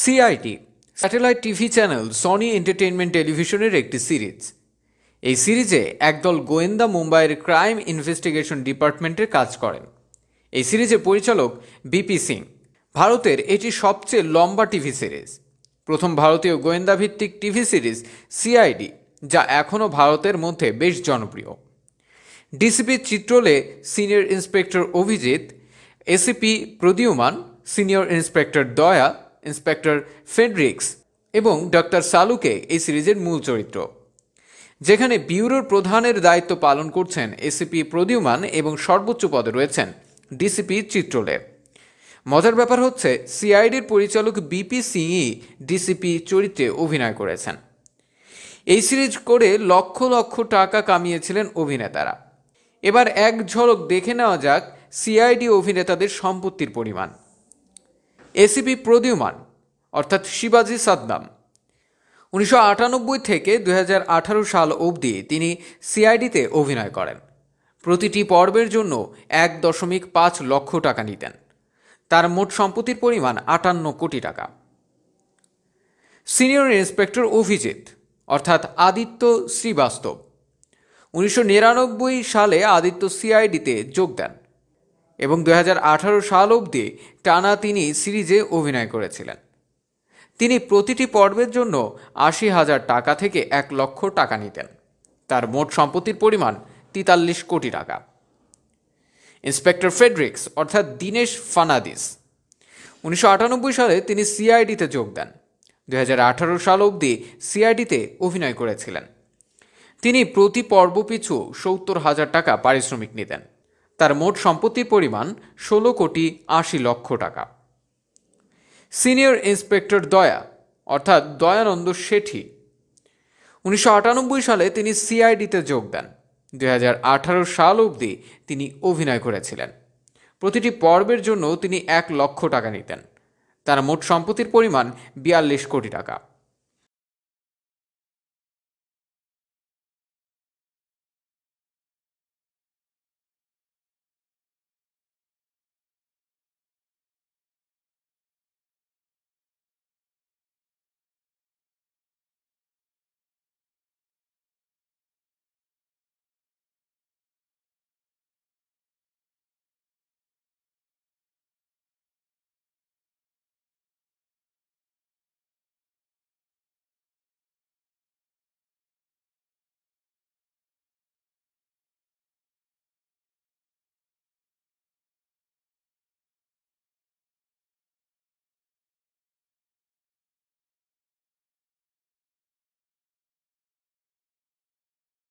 CIT satellite TV channel Sony entertainment টেলিভিশনের একটি series এই সিরিজে একদল গোয়েন্দা মুম্বাইয়ের ক্রাইম ইনভেস্টিগেশন ডিপার্টমেন্টের কাজ করেন এই সিরিজের পরিচালক বিপি সিং ভারতের এটি সবচেয়ে লম্বা টিভি সিরিজ প্রথম ভারতীয় গোয়েন্দা ভিত্তিক টিভি সিরিজ সিআইডি যা এখনও ভারতের মধ্যে বেশ জনপ্রিয় ডিসিপি চিত্রলে senior inspector Abhijit ACP Pradyuman senior inspector Daya inspector Fredricks এবং ডক্টর সালুকে এই সিরিজের মূল চরিত্র যেখানে ব্যুরোর প্রধানের দায়িত্ব পালন করছেন এসিপি প্রদিউমান এবং সর্বোচ্চ পদে রয়েছেন ডিসিপি চিত্রলে মজার ব্যাপার হচ্ছে সিআইডির পরিচালক বিপি সিংই ডিসিপি চরিত্রে অভিনয় করেছেন এই সিরিজ করে লক্ষ লক্ষ টাকা কামিয়েছিলেন অভিনেতারা এবার এক ঝলক দেখে নেওয়া যাক সিআইডি অভিনেতাদের সম্পত্তির পরিমাণ এসিপি প্রদীয়মান অর্থাৎ শিবাজি সাদ্দাম উনিশশো থেকে দু সাল অবধি তিনি সিআইডিতে অভিনয় করেন প্রতিটি পর্বের জন্য এক দশমিক পাঁচ লক্ষ টাকা নিতেন তার মোট সম্পত্তির পরিমাণ আটান্ন কোটি টাকা সিনিয়র ইন্সপেক্টর অভিজিৎ অর্থাৎ আদিত্য শ্রীবাস্তব উনিশশো সালে আদিত্য সিআইডিতে যোগ দেন এবং দু সাল অবধি টানা তিনি সিরিজে অভিনয় করেছিলেন তিনি প্রতিটি পর্বের জন্য আশি হাজার টাকা থেকে এক লক্ষ টাকা নিতেন তার মোট সম্পত্তির পরিমাণ তিতাল্লিশ কোটি টাকা ইন্সপেক্টর ফেডরিক্স অর্থাৎ দীনেশ ফানাদিস উনিশশো সালে তিনি সিআইডিতে যোগ দেন দু সাল অবধি সিআইডিতে অভিনয় করেছিলেন তিনি প্রতি পর্ব পিছু সত্তর হাজার টাকা পারিশ্রমিক নিতেন তার মোট সম্পত্তির পরিমাণ ষোলো কোটি আশি লক্ষ টাকা সিনিয়র ইন্সপেক্টর দয়া অর্থাৎ দয়ানন্দ শেঠি উনিশশো সালে তিনি সিআইডিতে যোগ দেন দু সাল অবধি তিনি অভিনয় করেছিলেন প্রতিটি পর্বের জন্য তিনি এক লক্ষ টাকা নিতেন তার মোট সম্পত্তির পরিমাণ বিয়াল্লিশ কোটি টাকা